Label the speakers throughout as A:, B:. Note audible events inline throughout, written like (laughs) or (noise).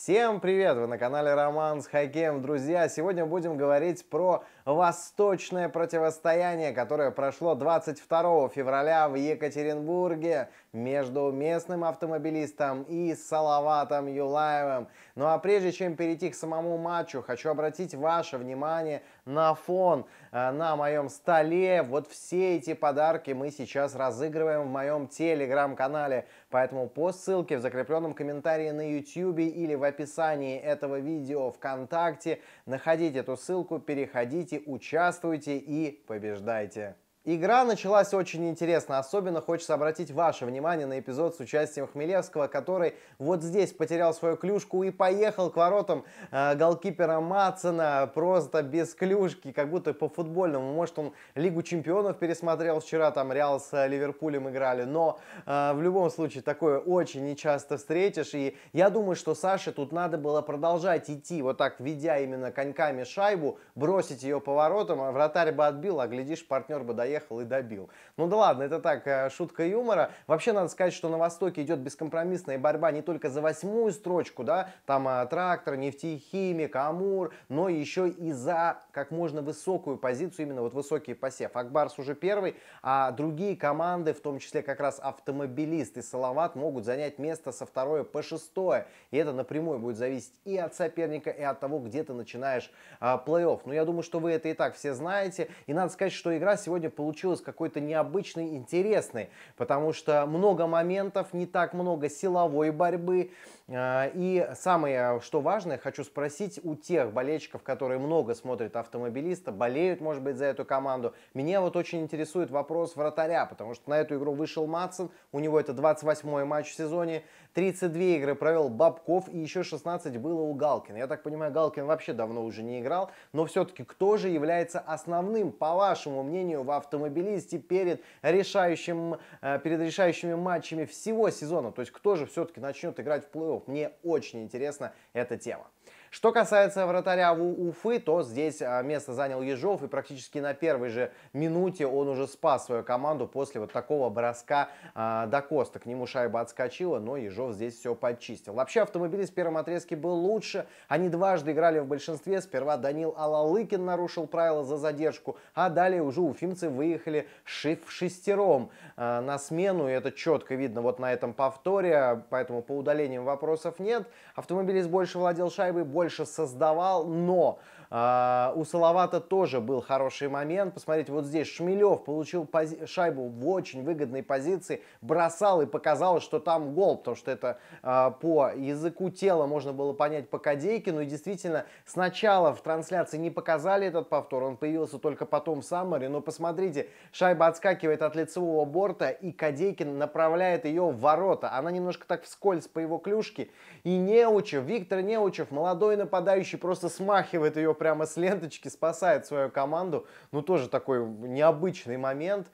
A: Всем привет! Вы на канале Роман с Хоккеем. Друзья, сегодня будем говорить про восточное противостояние, которое прошло 22 февраля в Екатеринбурге между местным автомобилистом и Салаватом Юлаевым. Ну а прежде чем перейти к самому матчу, хочу обратить ваше внимание на фон э, на моем столе. Вот все эти подарки мы сейчас разыгрываем в моем телеграм-канале. Поэтому по ссылке в закрепленном комментарии на YouTube или в описании этого видео ВКонтакте находите эту ссылку, переходите, участвуйте и побеждайте. Игра началась очень интересно, особенно хочется обратить ваше внимание на эпизод с участием Хмелевского, который вот здесь потерял свою клюшку и поехал к воротам э, голкипера Мацена просто без клюшки, как будто по-футбольному. Может, он Лигу Чемпионов пересмотрел вчера, там Реал с э, Ливерпулем играли, но э, в любом случае такое очень нечасто встретишь. И я думаю, что Саше тут надо было продолжать идти, вот так, ведя именно коньками шайбу, бросить ее по воротам, а вратарь бы отбил, а глядишь, партнер бы доехал приехал и добил. Ну да ладно, это так, э, шутка юмора. Вообще надо сказать, что на Востоке идет бескомпромиссная борьба не только за восьмую строчку, да, там а, трактор, нефтехимик, Амур, но еще и за как можно высокую позицию, именно вот высокий посев. Акбарс уже первый, а другие команды, в том числе как раз автомобилист и Салават, могут занять место со второе по шестое. И это напрямую будет зависеть и от соперника, и от того, где ты начинаешь а, плей-офф. Но я думаю, что вы это и так все знаете. И надо сказать, что игра сегодня получилась получилось какой-то необычный, интересный, потому что много моментов, не так много силовой борьбы, а, и самое, что важное, хочу спросить у тех болельщиков, которые много смотрят автомобилиста, болеют, может быть, за эту команду. Меня вот очень интересует вопрос вратаря, потому что на эту игру вышел Матсон, у него это 28-й матч в сезоне, 32 игры провел Бабков и еще 16 было у Галкина. Я так понимаю, Галкин вообще давно уже не играл, но все-таки кто же является основным, по вашему мнению, в автомобилисте перед, решающим, э, перед решающими матчами всего сезона? То есть кто же все-таки начнет играть в плей-офф? игроков. Мне очень интересна эта тема. Что касается вратаря Уфы, то здесь а, место занял Ежов, и практически на первой же минуте он уже спас свою команду после вот такого броска э, до Коста. К нему шайба отскочила, но Ежов здесь все подчистил. Вообще автомобилист в первом отрезке был лучше. Они дважды играли в большинстве. Сперва Данил Алалыкин нарушил правила за задержку, а далее уже уфимцы выехали в шестером э, на смену, и это четко видно вот на этом повторе. Поэтому по удалениям вопроса вопросов нет. Автомобилист больше владел шайбой, больше создавал, но а, у Салавата тоже был хороший момент. Посмотрите, вот здесь Шмелев получил пози- шайбу в очень выгодной позиции, бросал и показалось, что там гол, потому что это а, по языку тела можно было понять по Кадейкину. И действительно, сначала в трансляции не показали этот повтор, он появился только потом в Саммаре. Но посмотрите, шайба отскакивает от лицевого борта, и Кадейкин направляет ее в ворота. Она немножко так вскользь по его клюшке. И Неучев, Виктор Неучев, молодой нападающий, просто смахивает ее прямо с ленточки спасает свою команду. Ну, тоже такой необычный момент.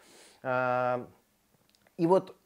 A: А, и вот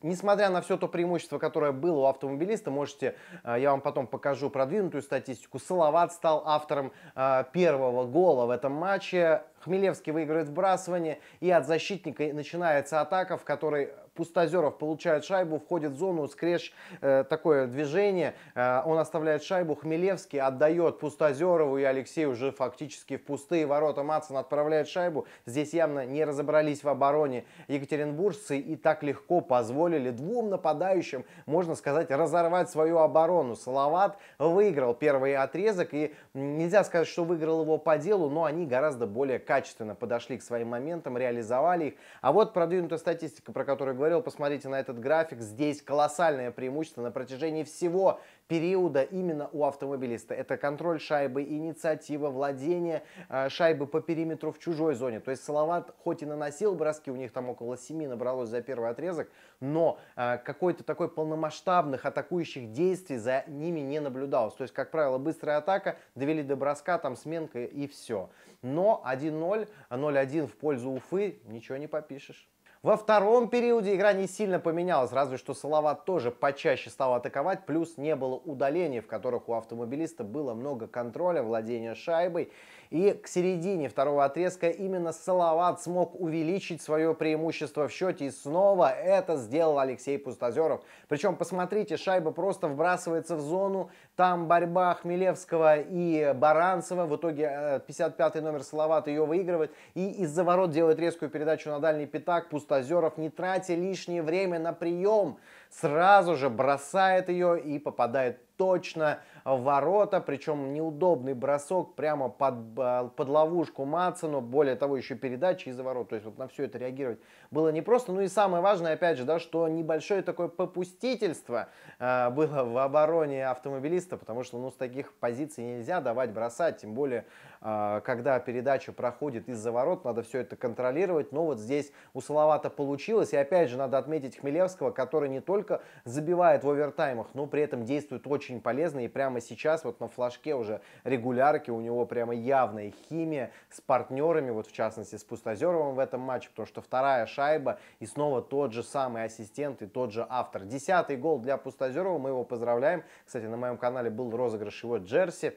A: Несмотря на все то преимущество, которое было у автомобилиста, можете, а, я вам потом покажу продвинутую статистику, Салават стал автором а, первого гола в этом матче, Хмелевский выигрывает сбрасывание, и от защитника начинается атака, в которой Пустозеров получает шайбу, входит в зону, скрежь, э, такое движение, э, он оставляет шайбу, Хмелевский отдает Пустозерову и Алексей уже фактически в пустые ворота Матсон отправляет шайбу. Здесь явно не разобрались в обороне екатеринбуржцы и так легко позволили двум нападающим, можно сказать, разорвать свою оборону. Салават выиграл первый отрезок и нельзя сказать, что выиграл его по делу, но они гораздо более качественно подошли к своим моментам, реализовали их. А вот продвинутая статистика, про которую говорю, говорил, посмотрите на этот график, здесь колоссальное преимущество на протяжении всего периода именно у автомобилиста. Это контроль шайбы, инициатива, владение э, шайбы по периметру в чужой зоне. То есть Салават хоть и наносил броски, у них там около 7 набралось за первый отрезок, но э, какой-то такой полномасштабных атакующих действий за ними не наблюдалось. То есть, как правило, быстрая атака, довели до броска, там сменка и все. Но 1-0, 0-1 в пользу Уфы, ничего не попишешь. Во втором периоде игра не сильно поменялась, разве что Салават тоже почаще стал атаковать, плюс не было удалений, в которых у автомобилиста было много контроля, владения шайбой и к середине второго отрезка именно Салават смог увеличить свое преимущество в счете. И снова это сделал Алексей Пустозеров. Причем, посмотрите, шайба просто вбрасывается в зону. Там борьба Хмелевского и Баранцева. В итоге 55-й э, номер Салават ее выигрывает. И из-за ворот делает резкую передачу на дальний пятак. Пустозеров, не тратя лишнее время на прием, сразу же бросает ее и попадает точно ворота, причем неудобный бросок прямо под, э, под ловушку Мацану, более того, еще передачи из-за ворот, то есть вот на все это реагировать было непросто. Ну и самое важное, опять же, да, что небольшое такое попустительство э, было в обороне автомобилиста, потому что ну, с таких позиций нельзя давать бросать, тем более, э, когда передача проходит из-за ворот, надо все это контролировать, но вот здесь условато получилось, и опять же, надо отметить Хмелевского, который не только забивает в овертаймах, но при этом действует очень полезно и прямо прямо сейчас вот на флажке уже регулярки у него прямо явная химия с партнерами, вот в частности с Пустозеровым в этом матче, потому что вторая шайба и снова тот же самый ассистент и тот же автор. Десятый гол для Пустозерова, мы его поздравляем. Кстати, на моем канале был розыгрыш его джерси.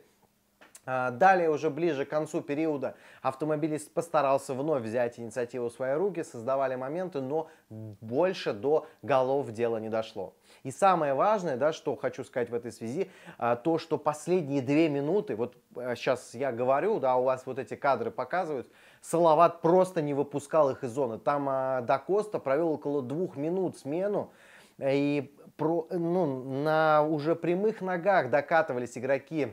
A: А, далее, уже ближе к концу периода, автомобилист постарался вновь взять инициативу в свои руки, создавали моменты, но больше до голов дело не дошло. И самое важное, да, что хочу сказать в этой связи, а, то, что последние две минуты, вот сейчас а, я говорю, да, у вас вот эти кадры показывают, Салават просто не выпускал их из зоны. Там а, Дакоста провел около двух минут смену, и про, ну, на уже прямых ногах докатывались игроки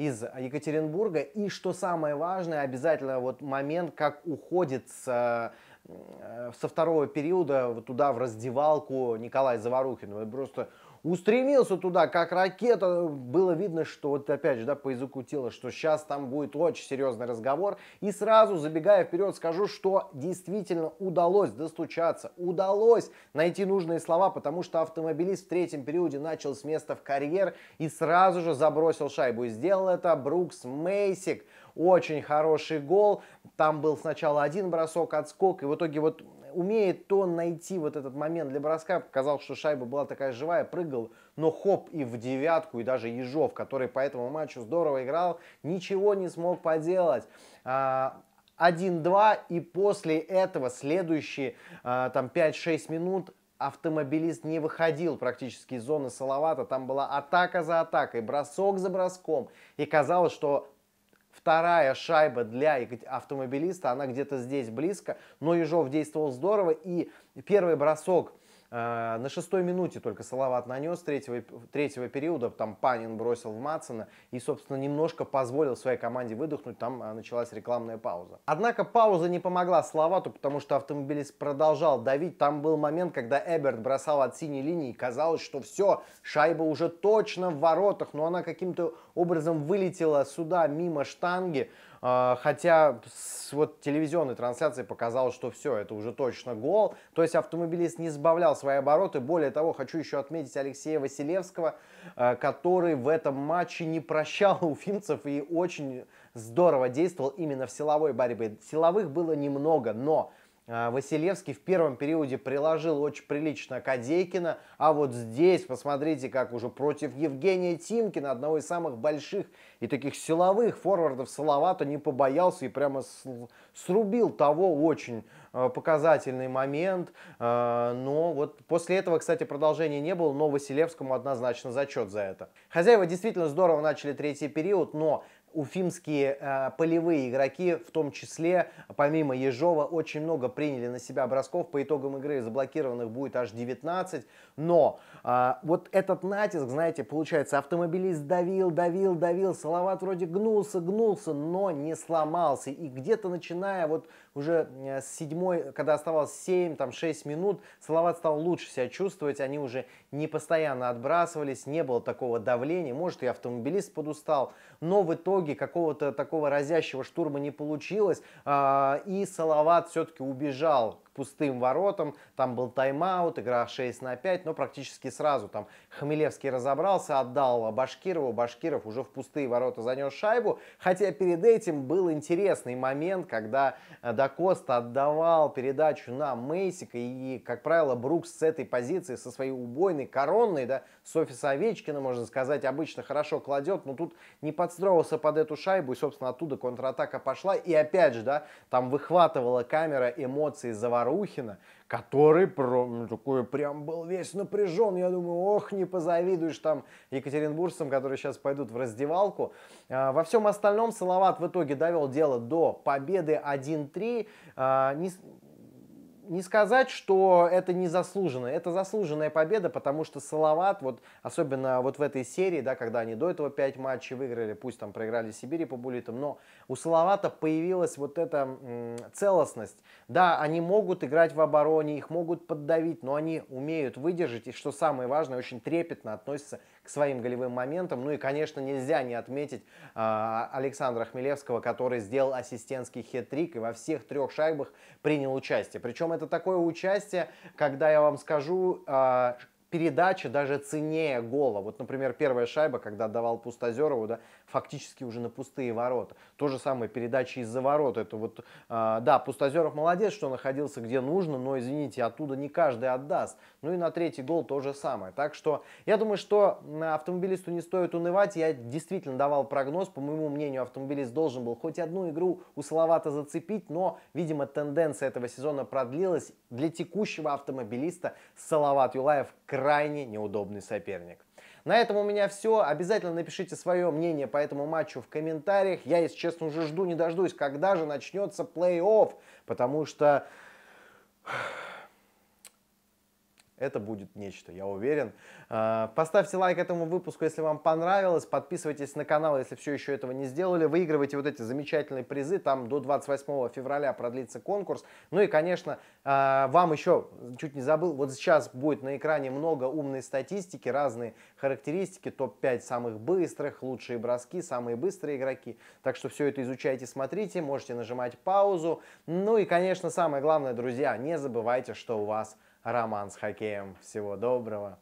A: из Екатеринбурга. И что самое важное, обязательно вот момент, как уходит с э, со второго периода вот туда в раздевалку Николай Заварухин. Вы просто устремился туда, как ракета. Было видно, что вот опять же, да, по языку тела, что сейчас там будет очень серьезный разговор. И сразу, забегая вперед, скажу, что действительно удалось достучаться, удалось найти нужные слова, потому что автомобилист в третьем периоде начал с места в карьер и сразу же забросил шайбу. И сделал это Брукс Мейсик. Очень хороший гол. Там был сначала один бросок, отскок, и в итоге вот умеет то найти вот этот момент для броска, показал, что шайба была такая живая, прыгал, но хоп и в девятку, и даже Ежов, который по этому матчу здорово играл, ничего не смог поделать. 1-2, а, и после этого следующие а, там 5-6 минут автомобилист не выходил практически из зоны Салавата. Там была атака за атакой, бросок за броском. И казалось, что Вторая шайба для автомобилиста, она где-то здесь близко, но Ежов действовал здорово, и первый бросок Э, на шестой минуте только Салават нанес третьего, третьего периода, там Панин бросил в Мацена и, собственно, немножко позволил своей команде выдохнуть, там э, началась рекламная пауза. Однако пауза не помогла Салавату, потому что автомобилист продолжал давить. Там был момент, когда Эберт бросал от синей линии, и казалось, что все, шайба уже точно в воротах, но она каким-то образом вылетела сюда, мимо штанги. А, хотя вот телевизионной трансляции показалось, что все, это уже точно гол. То есть автомобилист не сбавлял свои обороты. Более того, хочу еще отметить Алексея Василевского, а, который в этом матче не прощал (laughs) уфимцев и очень здорово действовал именно в силовой борьбе. Силовых было немного, но а, Василевский в первом периоде приложил очень прилично Кадейкина, а вот здесь, посмотрите, как уже против Евгения Тимкина, одного из самых больших и таких силовых форвардов Салавата, не побоялся и прямо срубил того очень э, показательный момент. А, но вот после этого, кстати, продолжения не было, но Василевскому однозначно зачет за это. Хозяева действительно здорово начали третий период, но уфимские э, полевые игроки, в том числе, помимо Ежова, очень много приняли на себя бросков. По итогам игры заблокированных будет аж 19. Но а, вот этот натиск, знаете, получается, автомобилист давил, давил, давил, Салават вроде гнулся, гнулся, но не сломался. И где-то начиная вот уже э, с седьмой, когда оставалось семь, там шесть минут, Салават стал лучше себя чувствовать, они уже не постоянно отбрасывались, не было такого давления, может и автомобилист подустал, но в итоге какого-то такого разящего штурма не получилось, а, и Салават все-таки убежал пустым воротам. Там был тайм-аут, игра 6 на 5, но практически сразу там Хмелевский разобрался, отдал Башкирову. Башкиров уже в пустые ворота занес шайбу. Хотя перед этим был интересный момент, когда э, Дакоста отдавал передачу на Мейсика. И, как правило, Брукс с этой позиции, со своей убойной коронной, да, с офиса Овечкина, можно сказать, обычно хорошо кладет, но тут не подстроился под эту шайбу. И, собственно, оттуда контратака пошла. И опять же, да, там выхватывала камера эмоции за ворота. Говорухина, который про, ну, такой прям был весь напряжен. Я думаю, ох, не позавидуешь там екатеринбуржцам, которые сейчас пойдут в раздевалку. А, во всем остальном Салават в итоге довел дело до победы 1-3 не сказать, что это не заслуженно. Это заслуженная победа, потому что Салават, вот, особенно вот в этой серии, да, когда они до этого пять матчей выиграли, пусть там проиграли Сибири по булитам, но у Салавата появилась вот эта м, целостность. Да, они могут играть в обороне, их могут поддавить, но они умеют выдержать, и что самое важное, очень трепетно относятся своим голевым моментам. Ну и, конечно, нельзя не отметить э, Александра Хмелевского, который сделал ассистентский хет-трик и во всех трех шайбах принял участие. Причем это такое участие, когда я вам скажу, э, передачи даже ценнее гола. Вот, например, первая шайба, когда давал Пустозерову, да, фактически уже на пустые ворота. То же самое передачи из-за ворот. Это вот, э, да, Пустозеров молодец, что находился где нужно, но, извините, оттуда не каждый отдаст. Ну и на третий гол то же самое. Так что я думаю, что автомобилисту не стоит унывать. Я действительно давал прогноз. По моему мнению, автомобилист должен был хоть одну игру у Салавата зацепить, но, видимо, тенденция этого сезона продлилась. Для текущего автомобилиста Салават Юлаев крайне неудобный соперник. На этом у меня все. Обязательно напишите свое мнение по этому матчу в комментариях. Я, если честно, уже жду, не дождусь, когда же начнется плей-офф, потому что... Это будет нечто, я уверен. А, поставьте лайк этому выпуску, если вам понравилось. Подписывайтесь на канал, если все еще этого не сделали. Выигрывайте вот эти замечательные призы. Там до 28 февраля продлится конкурс. Ну и, конечно, а, вам еще, чуть не забыл, вот сейчас будет на экране много умной статистики, разные характеристики, топ-5 самых быстрых, лучшие броски, самые быстрые игроки. Так что все это изучайте, смотрите, можете нажимать паузу. Ну и, конечно, самое главное, друзья, не забывайте, что у вас роман с хоккеем. Всего доброго.